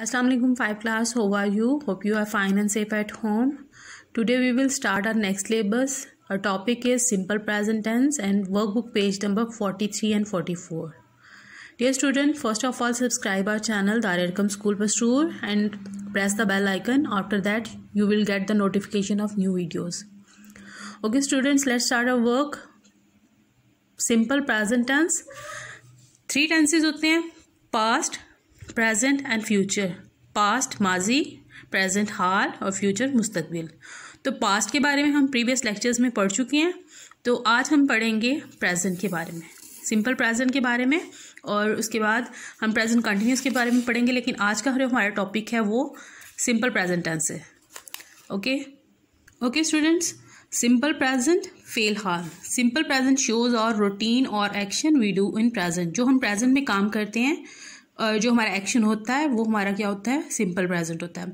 अस्सलाम वालेकुम five class how are you hope you are fine and safe at home today we will start our next syllabus our topic is simple present tense and workbook page number forty three and forty four dear student first of all subscribe our channel दारकम school पर पस्टूर and press the bell icon after that you will get the notification of new videos okay students let start our work simple present tense three tenses होते हैं past present and future past माजी present हाल और future मुस्तबिल तो past के बारे में हम प्रीवियस लेक्चर्स में पढ़ चुके हैं तो आज हम पढ़ेंगे प्रेजेंट के बारे में सिंपल प्रेजेंट के बारे में और उसके बाद हम प्रेजेंट कंटिन्यूस के बारे में पढ़ेंगे लेकिन आज का जो हमारा टॉपिक है वो सिंपल प्रेजेंट टेंस है okay okay students simple present फेल हाल सिंपल प्रेजेंट शोज और रूटीन और action we do in present जो हम प्रेजेंट में काम करते हैं जो हमारा एक्शन होता है वो हमारा क्या होता है सिंपल प्रेजेंट होता है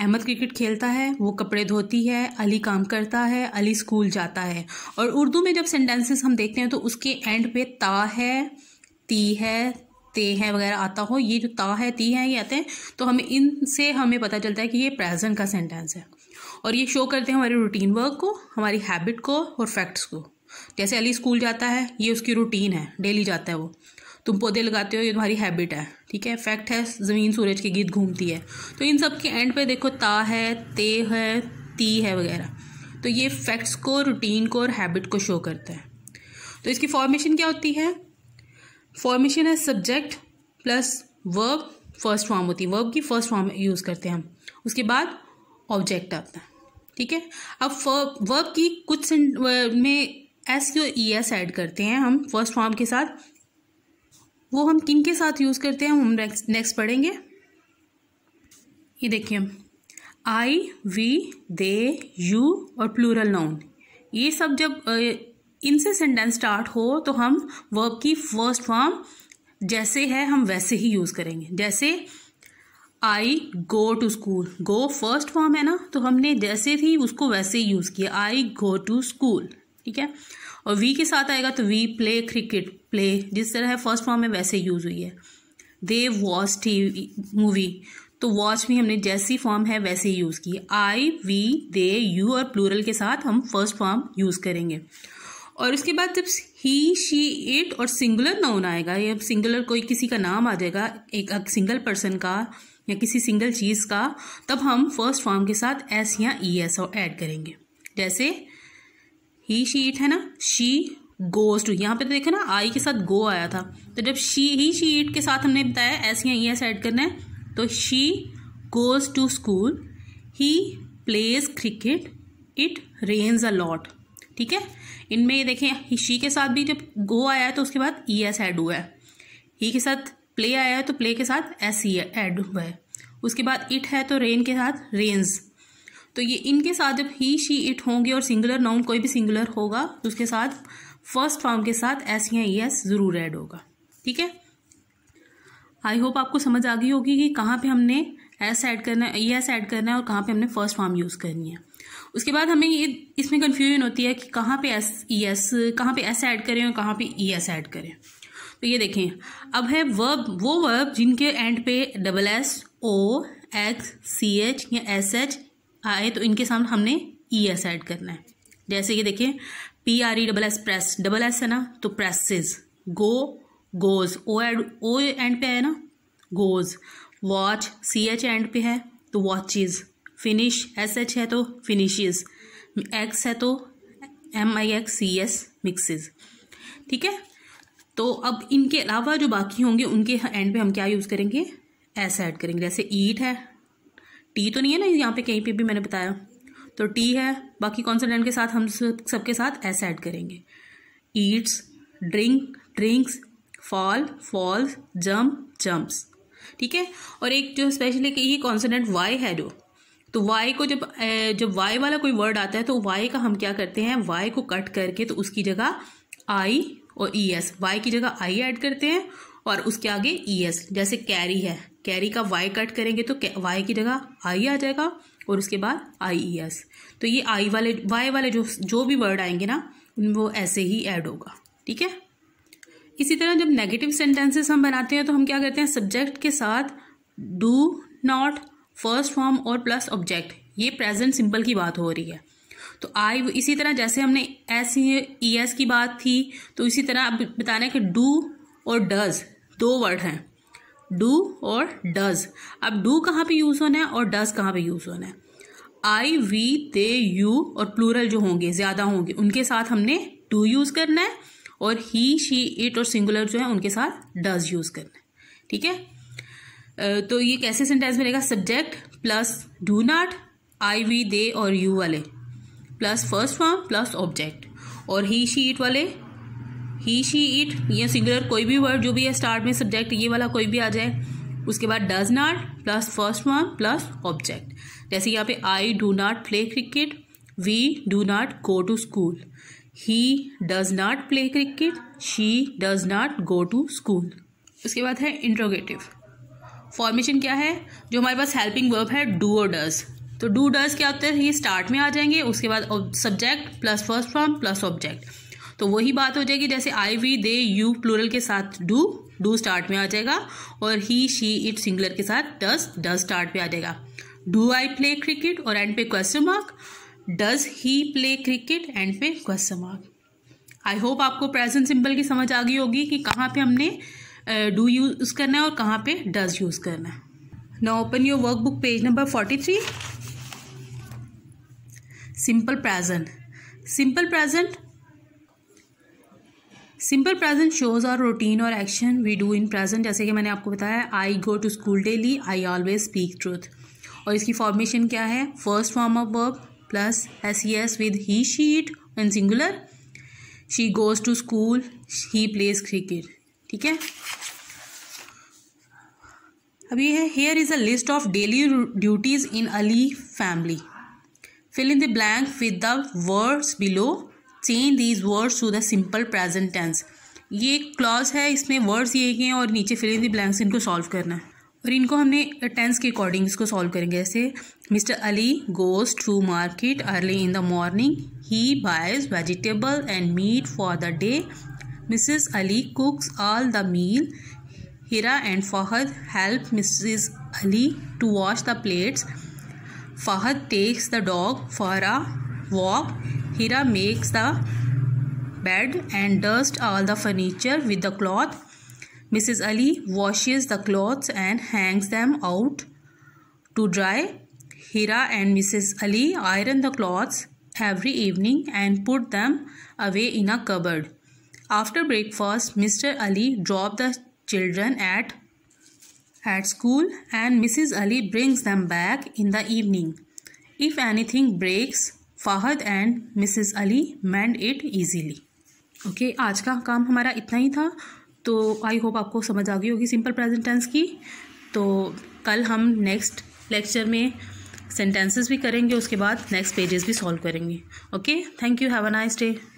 अहमद क्रिकेट खेलता है वो कपड़े धोती है अली काम करता है अली स्कूल जाता है और उर्दू में जब सेंटेंसेस हम देखते हैं तो उसके एंड पे ता है ती है ते हैं वगैरह आता हो ये जो ता है ती है ये आते हैं तो हमें इनसे हमें पता चलता है कि ये प्रेजेंट का सेंटेंस है और ये शो करते हैं हमारे रूटीन वर्क को हमारी हैबिट को और फैक्ट्स को जैसे अली स्कूल जाता है ये उसकी रूटीन है डेली जाता है वो तुम पौधे लगाते हो ये तुम्हारी हैबिट है ठीक है फैक्ट है ज़मीन सूरज के गीत घूमती है तो इन सब के एंड पे देखो ता है ते है ती है वगैरह तो ये फैक्ट्स को रूटीन को और हैबिट को शो करता है तो इसकी फॉर्मेशन क्या होती है फॉर्मेशन है subject plus verb first form होती है वर्ब की फर्स्ट फॉर्म यूज़ करते हैं हम उसके बाद ऑब्जेक्ट आता है ठीक है अब वर्ब की कुछ में S U E S add करते हैं हम फर्स्ट फॉर्म के साथ वो हम किन के साथ यूज़ करते हैं हम नेक्स्ट नेक्स्ट पढ़ेंगे ये देखिए हम आई वी दे यू और प्लूरल नाउन ये सब जब इनसे सेंटेंस स्टार्ट हो तो हम वर्ब की फर्स्ट फॉर्म जैसे है हम वैसे ही यूज़ करेंगे जैसे I go to school go first form है ना तो हमने जैसे थी उसको वैसे ही यूज़ किया आई गो टू स्कूल ठीक है और वी के साथ आएगा तो वी प्ले क्रिकेट प्ले जिस तरह है फर्स्ट फॉर्म में वैसे यूज़ हुई है दे वॉच टी मूवी तो वॉच भी हमने जैसी फॉर्म है वैसे ही यूज़ की आई वी दे यू और प्लूरल के साथ हम फर्स्ट फॉर्म यूज़ करेंगे और उसके बाद जब ही शी इट और सिंगुलर नाउन आएगा या सिंगुलर कोई किसी का नाम आ जाएगा एक, सिंगल पर्सन का या किसी सिंगल चीज़ का तब हम फर्स्ट फॉर्म के साथ एस या ई एस और एड करेंगे जैसे ही शी ईट है ना शी गोज टू यहाँ पे तो देखा ना आई के साथ गो आया था तो जब शी ही शी ईट के साथ हमने बताया ऐसे या एस एड करना है तो she goes to school he plays cricket it rains a lot ठीक है इनमें ये देखें शी के साथ भी जब गो तो आया है तो उसके बाद ई एस एड हुआ है ही के साथ प्ले आया है तो प्ले के साथ एस ई एड हुआ है उसके बाद इट है तो रेन के साथ रेन्स तो ये इनके साथ जब ही शी इट होंगे और सिंगुलर नाउन कोई भी सिंगुलर होगा तो उसके साथ फर्स्ट फॉर्म के साथ एस या एस ज़रूर ऐड होगा ठीक है आई होप आपको समझ आ गई होगी कि कहाँ पे हमने एस ऐड करना है ई एस ऐड करना है और कहाँ पे हमने फर्स्ट फॉर्म यूज़ करनी है उसके बाद हमें ये इसमें कन्फ्यूजन होती है कि कहाँ पे एस ई एस कहाँ पे एस ऐड करें और कहाँ पे ई एस ऐड करें तो ये देखें अब है वर्ब वो वर्ब जिनके एंड पे double S O X C H या एस एच आए तो इनके सामने हमने ई एस ऐड करना है जैसे कि देखिए P R E double S press double S है ना तो प्रेसेस गो गोज ओ एड ओ एंड पे है ना goes watch C H end पे है तो वॉचिज फिनिश एस एच है तो फिनिशेज एक्स है तो M I X C S mixes ठीक है तो अब इनके अलावा जो बाकी होंगे उनके एंड पे हम क्या यूज़ करेंगे एस ऐड करेंगे जैसे ईट है टी तो नहीं है ना यहाँ पे कहीं पे भी मैंने बताया तो टी है बाकी कॉन्सोनेंट के साथ हम सब सबके साथ एस ऐड करेंगे eats drink drinks fall falls jump jumps ठीक है और एक जो स्पेशली ये कॉन्सोनेंट वाई है जो तो वाई को जब जब वाई वाला कोई वर्ड आता है तो वाई का हम क्या करते हैं वाई को कट करके तो उसकी जगह आई और ई एस वाई की जगह आई ऐड करते हैं और उसके आगे ई e एस जैसे कैरी है कैरी का वाई कट करेंगे तो वाई की जगह आई आ जाएगा और उसके बाद आई ई एस तो ये आई वाले वाई वाले जो जो भी वर्ड आएंगे ना वो ऐसे ही ऐड होगा ठीक है इसी तरह जब नेगेटिव सेंटेंसेस हम बनाते हैं तो हम क्या करते हैं सब्जेक्ट के साथ डू नॉट फर्स्ट फॉर्म और प्लस ऑब्जेक्ट ये प्रेजेंट सिंपल की बात हो रही है तो आई इसी तरह जैसे हमने एस ई एस की बात थी तो इसी तरह अब बताना है कि डू और डज दो वर्ड हैं डू और डज अब डू कहाँ पे यूज़ होना है और डज कहाँ पे यूज़ होना है आई वी दे यू और प्लूरल जो होंगे ज़्यादा होंगे उनके साथ हमने डू यूज़ करना है और ही शी इट और सिंगुलर जो है उनके साथ डज यूज़ करना है ठीक है तो ये कैसे सेंटेंस में रहेगा subject plus do not I we they और यू वाले plus first form plus object और ही शी इट वाले ही शी इट या सिंगुलर कोई भी वर्ड जो भी है स्टार्ट में सब्जेक्ट ये वाला कोई भी आ जाए उसके बाद does not plus first one plus object जैसे यहाँ पे I do not play cricket we do not go to school he does not play cricket she does not go to school उसके बाद है इंट्रोगेटिव फॉर्मेशन क्या है जो हमारे पास हेल्पिंग वर्ब है डू और डज तो डू डज क्या होते हैं ये स्टार्ट में आ जाएंगे उसके बाद subject plus first form plus object तो वही बात हो जाएगी जैसे I we they you plural के साथ डू डू स्टार्ट में आ जाएगा और ही शी इट सिंगुलर के साथ डस डस स्टार्ट पे आ जाएगा डू आई प्ले क्रिकेट और एंड पे question mark does he play cricket end पे क्वेश्चन मार्क आई होप आपको प्रेजेंट सिंपल की समझ आ गई होगी कि कहाँ पे हमने डू यूज़ करना है और कहाँ पे डज यूज़ करना है now work book page number forty three simple present simple present simple present shows और रूटीन और action we do in present जैसे कि मैंने आपको बताया I go to school daily I always speak truth और इसकी फॉर्मेशन क्या है first form of verb plus s es with he she it in singular she goes to school he plays cricket ठीक है अब ये है here is a list of daily duties in Ali family fill in the blank with the words below change these words to the simple present tense ये एक clause है इसमें words ये हैं और नीचे फिल दी ब्लैंक्स इनको सॉल्व करना है और इनको हमने टेंस के अकॉर्डिंग इसको सॉल्व करेंगे जैसे mister Ali goes to market early in the morning he buys vegetable and meat for the day Mrs Ali cooks all the meal Hira and Fahad help Mrs Ali to wash the plates Fahad takes the dog for a walk Hira makes the bed and dusts all the furniture with the cloth. Mrs. Ali washes the clothes and hangs them out to dry. Hira and Mrs. Ali iron the clothes every evening and put them away in a cupboard. After breakfast, Mr. Ali drops the children at at school and Mrs. Ali brings them back in the evening. If anything breaks, Fahad and Mrs Ali mend it easily okay आज का काम हमारा इतना ही था तो आई hope आपको समझ आ गई होगी सिंपल प्रेजेंट टेंस की तो कल हम नेक्स्ट लेक्चर में सेंटेंसेस भी करेंगे उसके बाद नेक्स्ट पेजेस भी सॉल्व करेंगे okay thank you have a nice day